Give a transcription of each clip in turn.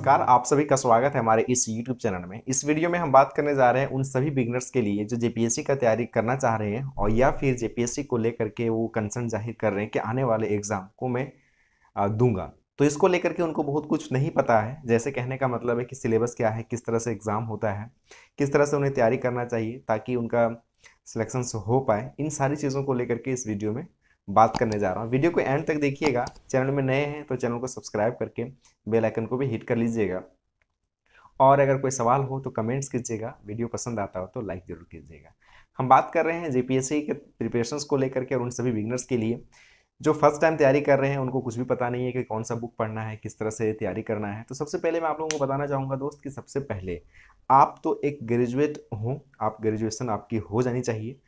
नमस्कार आप सभी का स्वागत है हमारे इस YouTube चैनल में इस वीडियो में हम बात करने जा रहे हैं उन सभी बिगनर्स के लिए जो जेपीएससी का तैयारी करना चाह रहे हैं और या फिर जेपीएससी को लेकर के वो कंसर्न जाहिर कर रहे हैं कि आने वाले एग्ज़ाम को मैं दूंगा तो इसको लेकर के उनको बहुत कुछ नहीं पता है जैसे कहने का मतलब है कि सिलेबस क्या है किस तरह से एग्ज़ाम होता है किस तरह से उन्हें तैयारी करना चाहिए ताकि उनका सिलेक्शन हो पाए इन सारी चीज़ों को लेकर के इस वीडियो में बात करने जा रहा हूँ वीडियो को एंड तक देखिएगा चैनल में नए हैं तो चैनल को सब्सक्राइब करके बेल आइकन को भी हिट कर लीजिएगा और अगर कोई सवाल हो तो कमेंट्स कीजिएगा वीडियो पसंद आता हो तो लाइक ज़रूर कीजिएगा हम बात कर रहे हैं जेपीएससी के प्रिपरेशन को लेकर के और उन सभी बिगनर्स के लिए जो फर्स्ट टाइम तैयारी कर रहे हैं उनको कुछ भी पता नहीं है कि कौन सा बुक पढ़ना है किस तरह से तैयारी करना है तो सबसे पहले मैं आप लोगों को बताना चाहूँगा दोस्त कि सबसे पहले आप तो एक ग्रेजुएट हों आप ग्रेजुएशन आपकी हो जानी चाहिए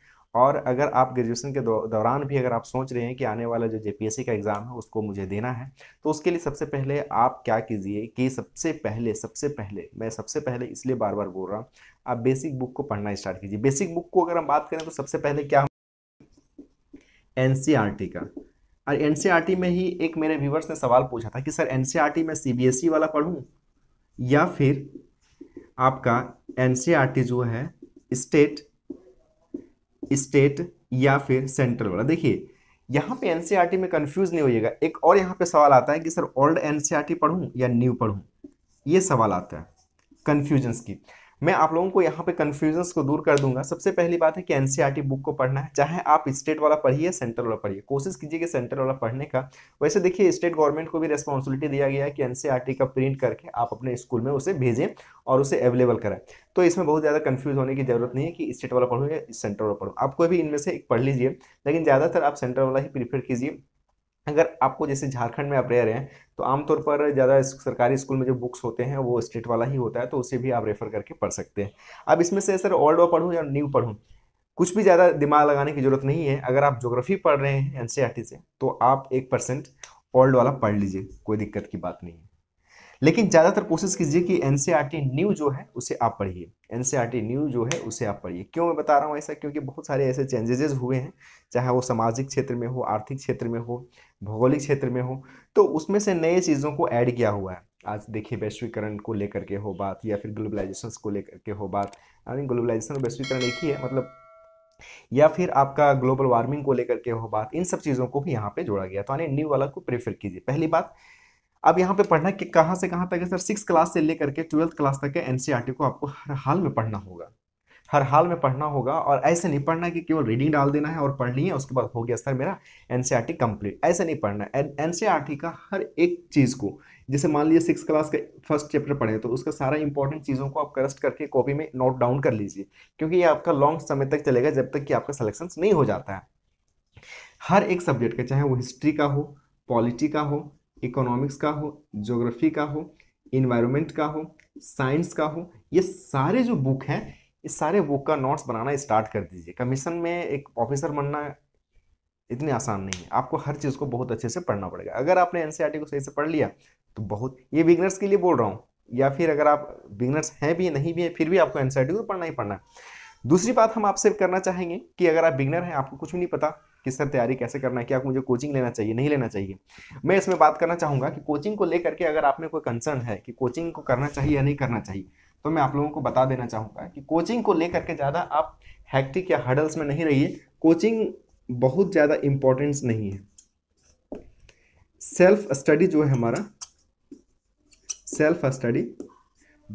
और अगर आप ग्रेजुएशन के दौरान भी अगर आप सोच रहे हैं कि आने वाला जो जे का एग्ज़ाम है उसको मुझे देना है तो उसके लिए सबसे पहले आप क्या कीजिए कि सबसे पहले सबसे पहले मैं सबसे पहले इसलिए बार बार बोल रहा हूँ आप बेसिक बुक को पढ़ना स्टार्ट कीजिए बेसिक बुक को अगर हम बात करें तो सबसे पहले क्या एन e का और एन e में ही एक मेरे व्यूवर्स ने सवाल पूछा था कि सर एन e में सी वाला पढ़ूँ या फिर आपका एन जो है स्टेट स्टेट या फिर सेंट्रल वाला देखिए यहाँ पे एनसीईआरटी e में कंफ्यूज नहीं होइएगा एक और यहाँ पे सवाल आता है कि सर ओल्ड एनसीईआरटी पढ़ूँ या न्यू पढ़ूँ ये सवाल आता है कन्फ्यूजन्स की मैं आप लोगों को यहाँ पे कन्फ्यूजन्स को दूर कर दूंगा सबसे पहली बात है कि एनसीईआरटी बुक e को पढ़ना है चाहे आप स्टेट वाला पढ़िए सेंट्रल वाला पढ़िए कोशिश कीजिए कि सेंट्रल वाला पढ़ने का वैसे देखिए स्टेट गवर्नमेंट को भी रेस्पॉन्सिबिलिटी दिया गया है कि एनसीईआरटी e का प्रिंट करके आप अपने स्कूल में उसे भेजें और उसे अवेलेबल कराए तो इसमें बहुत ज़्यादा कन्फ्यूज होने की जरूरत नहीं है कि स्टेट वाला पढ़ूँ या सेंट्रल वाला पढ़ो आप कोई भी इनमें से एक पढ़ लीजिए लेकिन ज़्यादातर आप सेंट्रल वाला ही प्रीफर कीजिए अगर आपको जैसे झारखंड में आप रह रहे हैं तो आमतौर पर ज़्यादा सरकारी स्कूल में जो बुक्स होते हैं वो स्टेट वाला ही होता है तो उसे भी आप रेफ़र करके पढ़ सकते हैं अब इसमें से सर ओल्ड वा पढ़ूँ या न्यू पढ़ूँ कुछ भी ज़्यादा दिमाग लगाने की ज़रूरत नहीं है अगर आप जोग्राफी पढ़ रहे हैं एन से तो आप एक परसेंट ओल्ड वाला पढ़ लीजिए कोई दिक्कत की बात नहीं है लेकिन ज़्यादातर कोशिश कीजिए कि एन न्यू जो है उसे आप पढ़िए एन न्यू जो है उसे आप पढ़िए क्यों मैं बता रहा हूँ ऐसा क्योंकि बहुत सारे ऐसे चेंजेजेज हुए हैं चाहे वो सामाजिक क्षेत्र में हो आर्थिक क्षेत्र में हो भौगोलिक क्षेत्र में हो तो उसमें से नए चीज़ों को ऐड किया हुआ है आज देखिए वैश्वीकरण को लेकर के हो बात या फिर ग्लोबलाइजेशन को लेकर के हो बात आई मीन ग्लोबलाइजेशन और वैश्वीकरण एक ही है मतलब या फिर आपका ग्लोबल वार्मिंग को लेकर के हो बात इन सब चीज़ों को भी यहाँ पे जोड़ा गया तो यानी न्यू वाला को प्रेफर कीजिए पहली बात अब यहाँ पे पढ़ना कि कहाँ से कहाँ तक है सर सिक्स क्लास से लेकर के ट्वेल्थ क्लास तक के एन को आपको हर हाल में पढ़ना होगा हर हाल में पढ़ना होगा और ऐसे नहीं पढ़ना कि केवल रीडिंग डाल देना है और पढ़ ली है उसके बाद हो गया सर मेरा एन कंप्लीट e ऐसे नहीं पढ़ना एन एन e का हर एक चीज़ को जैसे मान लीजिए सिक्स क्लास का फर्स्ट चैप्टर पढ़े तो उसका सारा इंपॉर्टेंट चीज़ों को आप करस्ट करके कॉपी में नोट डाउन कर लीजिए क्योंकि ये आपका लॉन्ग समय तक चलेगा जब तक कि आपका सलेक्शन नहीं हो जाता है हर एक सब्जेक्ट का चाहे वो हिस्ट्री का हो पॉलिटी का हो इकोनॉमिक्स का हो ज्योग्राफी का हो इन्वायरमेंट का हो साइंस का हो ये सारे जो बुक हैं इस सारे बुक का नोट्स बनाना स्टार्ट कर दीजिए कमीशन में एक ऑफिसर बनना इतनी आसान नहीं है आपको हर चीज़ को बहुत अच्छे से पढ़ना पड़ेगा अगर आपने एन e को सही से पढ़ लिया तो बहुत ये बिगनर्स के लिए बोल रहा हूँ या फिर अगर आप बिगनर्स हैं भी नहीं भी हैं फिर भी आपको एन e को पढ़ना ही पढ़ना है दूसरी बात हम आपसे करना चाहेंगे कि अगर आप बिगनर हैं आपको कुछ भी नहीं पता कि सर तैयारी कैसे करना है कि आपको मुझे कोचिंग लेना चाहिए नहीं लेना चाहिए मैं इसमें बात करना चाहूँगा कि कोचिंग को लेकर के अगर आप में कोई कंसर्न है कि कोचिंग को करना चाहिए या नहीं करना चाहिए तो मैं आप लोगों को बता देना चाहूँगा कि कोचिंग को लेकर के ज़्यादा आप हैक्टिक या हडल्स में नहीं रहिए कोचिंग बहुत ज़्यादा इम्पोर्टेंस नहीं है सेल्फ स्टडी जो है हमारा सेल्फ स्टडी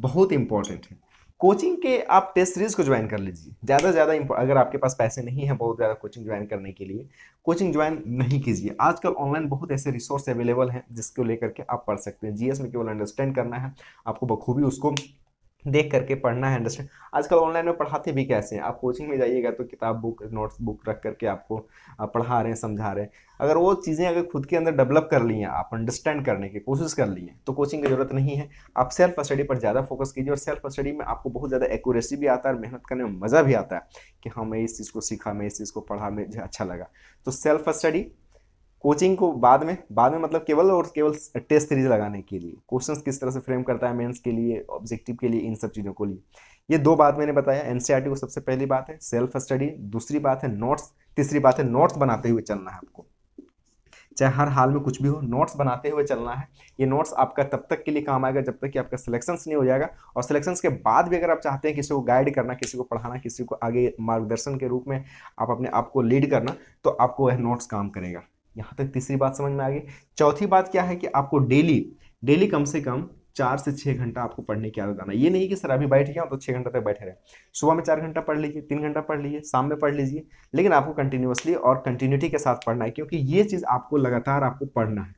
बहुत इम्पोर्टेंट है कोचिंग के आप टेस्ट सीरीज को ज्वाइन कर लीजिए ज़्यादा ज़्यादा अगर आपके पास पैसे नहीं हैं बहुत ज़्यादा कोचिंग ज्वाइन करने के लिए कोचिंग ज्वाइन नहीं कीजिए आजकल ऑनलाइन बहुत ऐसे रिसोर्स अवेलेबल हैं जिसको लेकर के आप पढ़ सकते हैं जीएस में केवल अंडरस्टैंड करना है आपको बखूबी उसको देख करके पढ़ना है अंडरस्टैंड आजकल ऑनलाइन में पढ़ाते भी कैसे हैं आप कोचिंग में जाइएगा तो किताब बुक नोट्स बुक रख करके आपको पढ़ा रहे हैं समझा रहे हैं अगर वो चीज़ें अगर खुद के अंदर डेवलप कर ली हैं आप अंडरस्टैंड करने की कोशिश कर ली है तो कोचिंग की जरूरत नहीं है आप सेल्फ स्टडी पर ज़्यादा फोकस कीजिए और सेल्फ स्टडी में आपको बहुत ज़्यादा एक्यूरेसी भी आता है और मेहनत करने में मज़ा भी आता है कि हाँ मैं इस चीज़ को सीखा मैं इस चीज़ को पढ़ा मुझे अच्छा लगा तो सेल्फ स्टडी कोचिंग को बाद में बाद में मतलब केवल और केवल टेस्ट सीरीज लगाने के लिए क्वेश्चन किस तरह से फ्रेम करता है मेंस के लिए ऑब्जेक्टिव के लिए इन सब चीज़ों को लिए ये दो बात मैंने बताया एन को सबसे पहली बात है सेल्फ स्टडी दूसरी बात है नोट्स तीसरी बात है नोट्स बनाते हुए चलना है आपको चाहे हर हाल में कुछ भी हो नोट्स बनाते हुए चलना है ये नोट्स आपका तब तक के लिए काम आएगा जब तक कि आपका सिलेक्शंस नहीं हो जाएगा और सिलेक्शंस के बाद भी अगर आप चाहते हैं किसी को गाइड करना किसी को पढ़ाना किसी को आगे मार्गदर्शन के रूप में आप अपने आप को लीड करना तो आपको वह नोट्स काम करेगा यहाँ तक तीसरी बात समझ में आ गई चौथी बात क्या है कि आपको डेली डेली कम से कम चार से छः घंटा आपको पढ़ने की आदत आना ये नहीं कि सर अभी बैठ गया तो छः घंटा तक बैठे रहे सुबह में चार घंटा पढ़ लीजिए तीन घंटा पढ़ लीजिए शाम में पढ़ लीजिए लेकिन आपको कंटिन्यूसली और कंटिन्यूटी के साथ पढ़ना है क्योंकि ये चीज़ आपको लगातार आपको पढ़ना है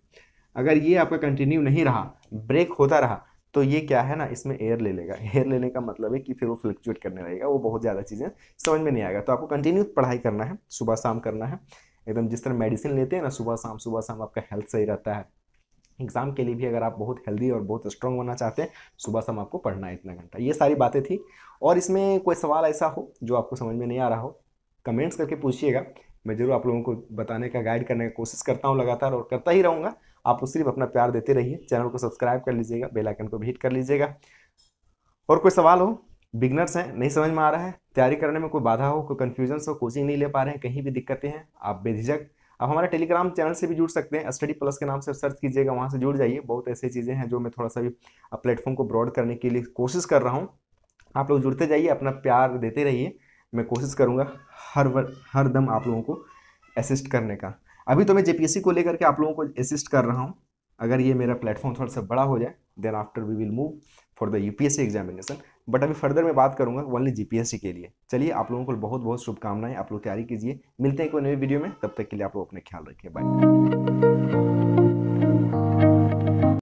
अगर ये आपका कंटिन्यू नहीं रहा ब्रेक होता रहा तो ये क्या है ना इसमें एयर ले लेगा एयर लेने का मतलब है कि फिर वो फ्लक्चुएट करने लगेगा वो बहुत ज़्यादा चीज़ें समझ में नहीं आएगा तो आपको कंटिन्यू पढ़ाई करना है सुबह शाम करना है एकदम जिस तरह मेडिसिन लेते हैं ना सुबह शाम सुबह शाम आपका हेल्थ सही रहता है एग्ज़ाम के लिए भी अगर आप बहुत हेल्दी और बहुत स्ट्रांग होना चाहते हैं सुबह शाम आपको पढ़ना है इतना घंटा ये सारी बातें थी और इसमें कोई सवाल ऐसा हो जो आपको समझ में नहीं आ रहा हो कमेंट्स करके पूछिएगा मैं ज़रूर आप लोगों को बताने का गाइड करने की कोशिश करता हूँ लगातार और करता ही रहूँगा आप सिर्फ अपना प्यार देते रहिए चैनल को सब्सक्राइब कर लीजिएगा बेलाइकन को भी हिट कर लीजिएगा और कोई सवाल हो बिगनर्स हैं नहीं समझ में आ रहा है तैयारी करने में कोई बाधा हो कोई कन्फ्यूजन्स हो कोचिंग नहीं ले पा रहे हैं कहीं भी दिक्कतें हैं आप बेझिझक आप हमारे टेलीग्राम चैनल से भी जुड़ सकते हैं स्टडी प्लस के नाम से सर्च कीजिएगा वहाँ से जुड़ जाइए बहुत ऐसी चीज़ें हैं जो मैं थोड़ा सा भी प्लेटफॉर्म को ब्रॉड करने के लिए कोशिश कर रहा हूँ आप लोग जुड़ते जाइए अपना प्यार देते रहिए मैं कोशिश करूँगा हर वर, हर दम आप लोगों को असिस्ट करने का अभी तो मैं जेपीएससी को लेकर के आप लोगों को असिस्ट कर रहा हूँ अगर ये मेरा प्लेटफॉर्म थोड़ा सा बड़ा हो जाए then after we will move for the UPSC examination but अभी फर्दर मैं बात करूंगा ओनली जीपीएससी के लिए चलिए आप लोगों को बहुत बहुत शुभकामनाएं आप लोग तैयारी कीजिए मिलते हैं कोई नई वीडियो में तब तक के लिए आप लोग अपने ख्याल रखिए बाय